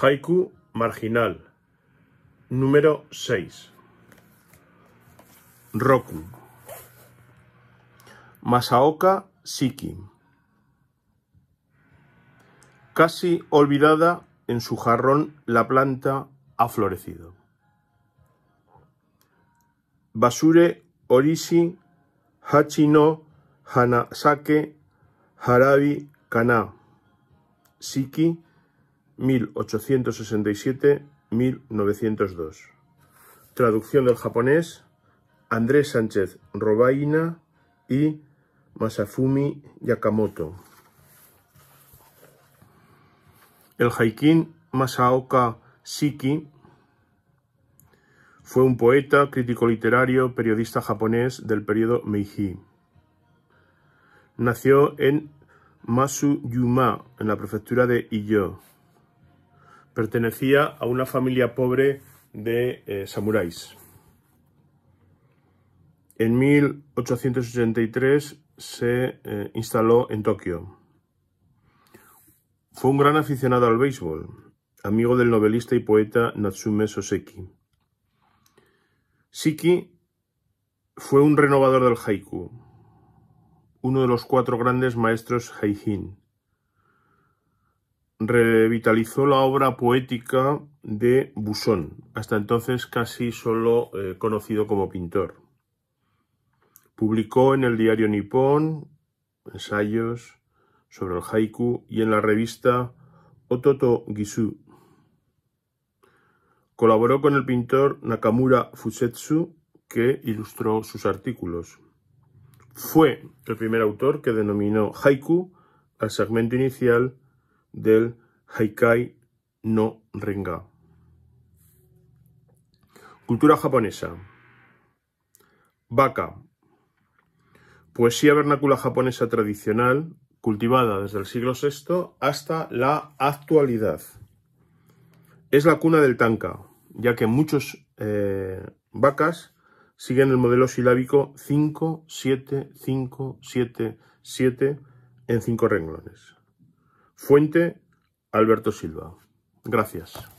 Haiku marginal número 6. Roku. Masaoka Siki. Casi olvidada en su jarrón la planta ha florecido. Basure Orishi Hachino Hanasake Harabi Kana Siki. 1867-1902. Traducción del japonés Andrés Sánchez Robaina y Masafumi Yakamoto. El haikin Masaoka Shiki fue un poeta, crítico literario, periodista japonés del periodo Meiji. Nació en Masuyuma, en la prefectura de Iyo pertenecía a una familia pobre de eh, samuráis. En 1883 se eh, instaló en Tokio. Fue un gran aficionado al béisbol, amigo del novelista y poeta Natsume Soseki. Siki fue un renovador del haiku, uno de los cuatro grandes maestros haijin revitalizó la obra poética de Busón, hasta entonces casi solo eh, conocido como pintor. Publicó en el diario Nippon ensayos sobre el haiku y en la revista Ototo Gisu. Colaboró con el pintor Nakamura Fusetsu, que ilustró sus artículos. Fue el primer autor que denominó haiku al segmento inicial del Haikai no Renga. Cultura japonesa. Vaca Poesía vernácula japonesa tradicional, cultivada desde el siglo VI hasta la actualidad. Es la cuna del tanka, ya que muchos eh, vacas siguen el modelo silábico 5, 7, 5, 7, 7 en cinco renglones. Fuente Alberto Silva. Gracias.